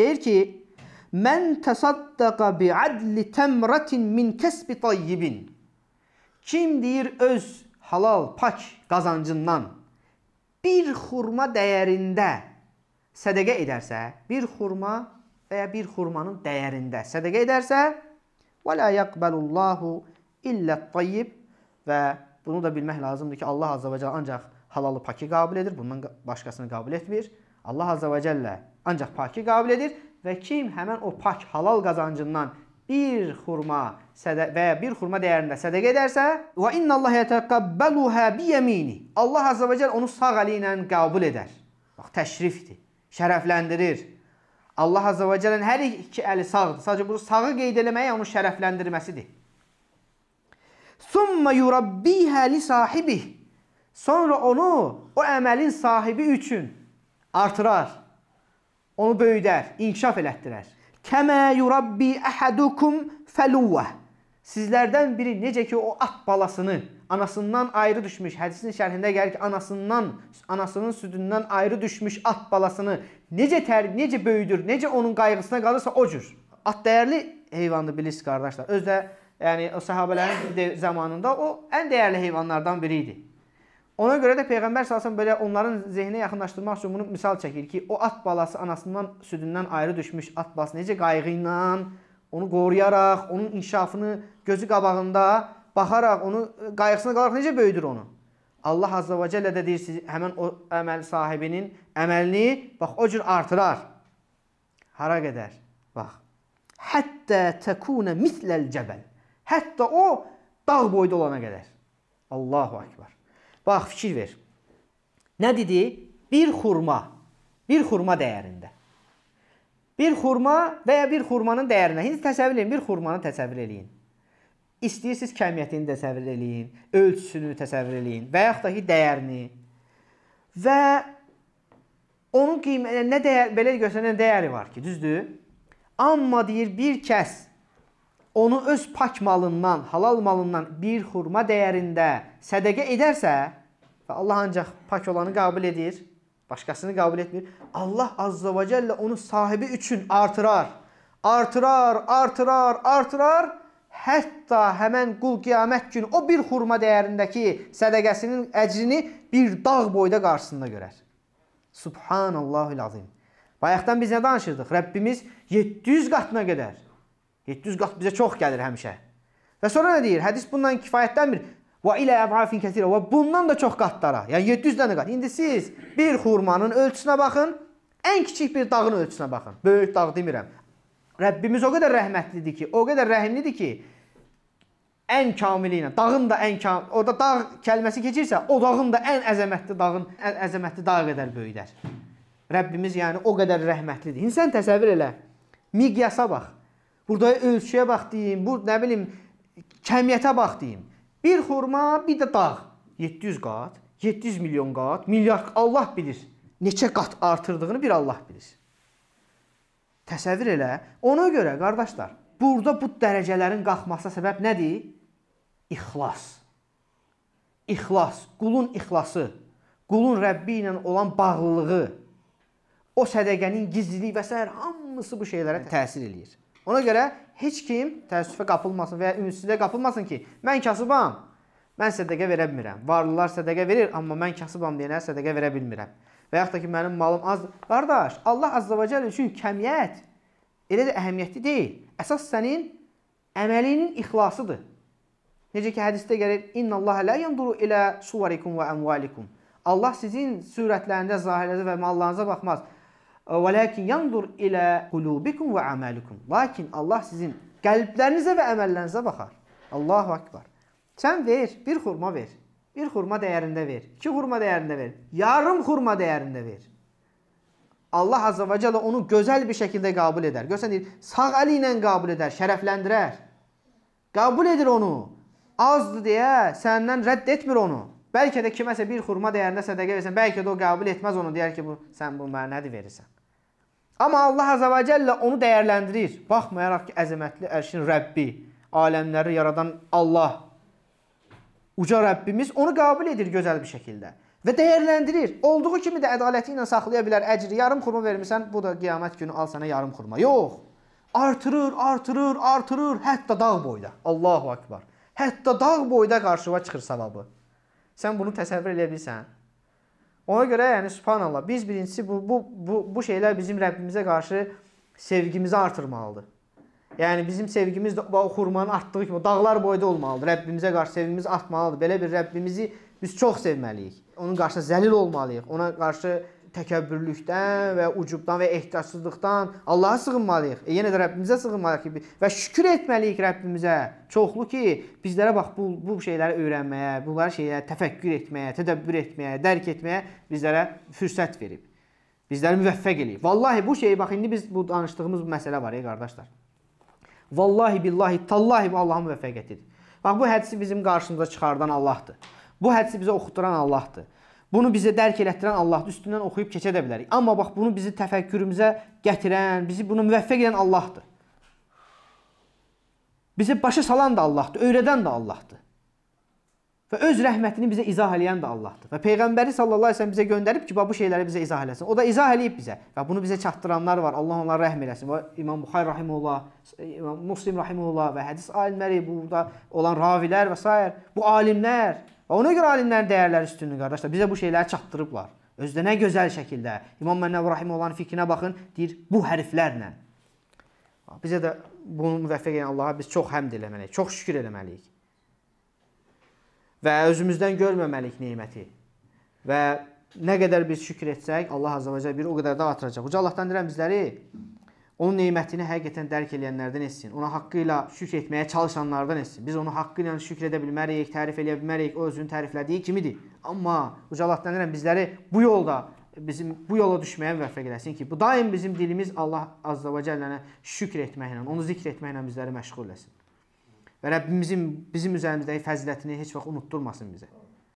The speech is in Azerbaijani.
Deyir ki, Mən təsaddaqa bi adli təmratin min kəsbi tayyibin. Kim deyir öz halal, pak qazancından bir xurma dəyərində sədəqə edərsə, bir xurma və ya bir xurmanın dəyərində sədəqə edərsə, və la yaqbalullahu illə tayyib və bunu da bilmək lazımdır ki, Allah azza və cəal ancaq halalı pakı qəbul edir, bundan başqasını qəbul etmir. Allah Azza və Cəllə ancaq pakı qabil edir və kim həmən o pak halal qazancından bir xurma və ya bir xurma dəyərində sədəqə edərsə, və innallaha yetəqabbaluha biyemini. Allah Azza və Cəllə onu sağ əli ilə qəbul edər. Bax təşrifdir. Şərəfləndirir. Allah Azza və Cəllənin hər iki əli sağdır. Sadəcə bunu sağı qeyd eləməyə onun şərəfləndirməsidir. Summa yurabbiha li sahibih. Sonra onu o əməlin sahibi üçün artırar, onu böyüdər, inkişaf elətdirər. Kəmə yurabbi əhadukum fəluvvə. Sizlərdən biri necə ki o at balasını anasından ayrı düşmüş, hədisin şərhində gəlir ki, anasından, anasının südündən ayrı düşmüş at balasını necə tər, necə böyüdür, necə onun qayğısına qalırsa o cür. At dəyərli heyvandır bilirsiniz qardaşlar. Özdə yəni o səhabələrin zamanında o ən dəyərli heyvanlardan biri idi. Ona görə də Peyğəmbər salsam belə onların zehninə yaxınlaşdırmaq üçün bunu misal çəkir ki, o at balası anasından, südündən ayrı düşmüş at balası necə qayğı ilə onu qoruyaraq, onun inkişafını gözü qabağında baxaraq, onu e, qayğısına qalaraq necə böyüdür onu? Allah Azza və Cəllə də deyir siz həmən o əməl sahibinin əməlini bax o cür artırar. Hara qədər? Bax. Hətta təkunə misləl cəbəl. Hətta o dağ boyda olana qədər. Allahu akbar. Bax, fikir ver. Nə dedi? Bir xurma. Bir xurma dəyərində. Bir xurma və ya bir xurmanın dəyərinə. İndi təsəvvür eləyin, bir xurmanı təsəvvür eləyin. İstəyirsiniz kəmiyyətini təsəvvür eləyin, ölçüsünü təsəvvür eləyin və yaxud da ki, dəyərini. Və onun qiymətinə yəni nə dəyər belə göstərilən dəyəri var ki, düzdür? Amma deyir bir kəs onu öz pak malından, halal malından bir xurma dəyərində sədaqə edərsə, Və Allah ancaq pak olanı qəbul edir, başqasını qəbul etmir. Allah Azza və Cəllə onu sahibi üçün artırar. Artırar, artırar, artırar. Hətta həmən qul qiyamət günü o bir xurma dəyərindəki sədəqəsinin əcrini bir dağ boyda qarşısında görər. Subhanallahul azim. Bayaqdan biz nə danışırdıq? Rəbbimiz 700 qatına qədər. 700 qat bizə çox gəlir həmişə. Və sonra nə deyir? Hədis bundan kifayətlənmir. Və ilə əvrafi kəsirə və bundan da çox qatlara, yəni 700 dənə qat. İndi siz bir xurmanın ölçüsünə baxın, ən kiçik bir dağın ölçüsünə baxın. Böyük dağ demirəm. Rəbbimiz o qədər rəhmətlidir ki, o qədər rəhimlidir ki, ən kamili ilə, dağın da ən kam, orada dağ kəlməsi keçirsə, o dağın da ən əzəmətli dağın ən əzəmətli dağı qədər böyüdər. Rəbbimiz yəni o qədər rəhmətlidir. İndi sən təsəvvür elə. Miqyasa bax. Burada ölçüyə bax deyim, bu nə bilim kəmiyyətə bax deyim. Bir xurma, bir də dağ. 700 qat, 700 milyon qat, milyard Allah bilir. Neçə qat artırdığını bir Allah bilir. Təsəvvür elə. Ona görə qardaşlar, burada bu dərəcələrin qalxmasına səbəb nədir? İxlas. İxlas, qulun ixlası, qulun Rəbbi ilə olan bağlılığı, o sədəqənin gizliliyi və s. hamısı bu şeylərə təsir eləyir. Ona görə heç kim təəssüfə qapılmasın və ya ümidsizliyə qapılmasın ki, mən kasıbam, mən sədəqə verə bilmirəm. Varlılar sədəqə verir, amma mən kasıbam deyənə sədəqə verə bilmirəm. Və yaxud da ki, mənim malım azdır. Qardaş, Allah Azza və Cəllə üçün kəmiyyət elə də əhəmiyyətli deyil. Əsas sənin əməlinin ixlasıdır. Necə ki, hədisdə gəlir, İnna Allah lə yanduru ilə suvarikum və əmvalikum. Allah sizin sürətlərində, zahirlərdə və mallarınıza baxmaz. Vələkin yandur ilə qulubikum və əməlikum. Lakin Allah sizin qəlblərinizə və əməllərinizə baxar. Allahu akbar. Sən ver, bir xurma ver. Bir xurma dəyərində ver. İki xurma dəyərində ver. Yarım xurma dəyərində ver. Allah Azza və Cəllə onu gözəl bir şəkildə qəbul edər. Görsən deyir, sağ əli ilə qəbul edər, şərəfləndirər. Qəbul edir onu. Azdır deyə səndən rədd etmir onu. Bəlkə də kiməsə bir xurma dəyərində sədəqə versən, bəlkə də o qəbul etməz onu, deyər ki, bu sən bu mənə nədir verirsən? Amma Allah Azza və Cəllə onu dəyərləndirir. Baxmayaraq ki, əzəmətli ərşin Rəbbi, aləmləri yaradan Allah, uca Rəbbimiz onu qabil edir gözəl bir şəkildə və dəyərləndirir. Olduğu kimi də ədaləti ilə saxlaya bilər əcri. Yarım xurma vermisən, bu da qiyamət günü al sənə yarım xurma. Yox. Artırır, artırır, artırır, hətta dağ boyda. Allahu akbar. Hətta dağ boyda qarşıva çıxır savabı. Sən bunu təsəvvür edə bilirsən? Ona görə yəni subhanallah biz birincisi bu bu bu, bu şeylər bizim Rəbbimizə qarşı sevgimizi artırmalıdır. Yəni bizim sevgimiz də o xurmanın artdığı kimi dağlar boyda olmalıdır. Rəbbimizə qarşı sevgimiz artmalıdır. Belə bir Rəbbimizi biz çox sevməliyik. Onun qarşısında zəlil olmalıyıq. Ona qarşı təkəbbürlükdən və ucubdan və ehtiyacsızlıqdan Allaha sığınmalıyıq. E, yenə də Rəbbimizə sığınmalıyıq ki, və şükür etməliyik Rəbbimizə. Çoxlu ki, bizlərə bax bu bu şeyləri öyrənməyə, bunları şeylərə təfəkkür etməyə, tədəbbür etməyə, dərk etməyə bizlərə fürsət verib. Bizləri müvəffəq eləyib. Vallahi bu şeyi bax indi biz bu danışdığımız bu məsələ var ey qardaşlar. Vallahi billahi tallahi bu Allahın müvəffəqiyyətidir. Bax bu hədisi bizim qarşımıza çıxardan Allahdır. Bu hədisi bizə oxuduran Allahdır. Bunu bizə dərk elətdirən Allahdır. Üstündən oxuyub keçə də bilərik. Amma bax bunu bizi təfəkkürümüzə gətirən, bizi bunu müvəffəq edən Allahdır. Bizi başa salan da Allahdır, öyrədən də Allahdır. Və öz rəhmətini bizə izah eləyən də Allahdır. Və peyğəmbəri sallallahu əleyhi və səlləm bizə göndərib ki, bax bu şeyləri bizə izah eləsin. O da izah eləyib bizə. Və bunu bizə çatdıranlar var. Allah onlara rəhm eləsin. Və İmam Buxari rahimehullah, İmam Müslim rahimehullah və hədis alimləri, burada olan ravilər və s. bu alimlər Və ona görə alimlərin dəyərləri üstündür qardaşlar. Bizə bu şeyləri çatdırıblar. Özdə nə gözəl şəkildə. İmam Mənnəvi Rahim olan fikrinə baxın, deyir bu hərflərlə. Bizə də bunu müvəffəq edən Allaha biz çox həmd eləməliyik, çox şükür eləməliyik. Və özümüzdən görməməliyik neməti. Və nə qədər biz şükür etsək, Allah Azza və Cəll bir o qədər də artıracaq. Uca Allahdan deyirəm bizləri onun neymətini həqiqətən dərk edənlərdən etsin. Ona haqqı ilə şükr etməyə çalışanlardan etsin. Biz onu haqqı ilə şükr edə bilmərik, tərif edə bilmərik. O özünü təriflədiyi kimidir. Amma uca Allahdan deyirəm bizləri bu yolda bizim bu yola düşməyə müvəffəq eləsin ki, bu daim bizim dilimiz Allah Azza və Cəllə'nə şükr etməklə, onu zikr etməklə bizləri məşğul eləsin. Və Rəbbimizin bizim üzərimizdəki fəzilətini heç vaxt unutturmasın bizə.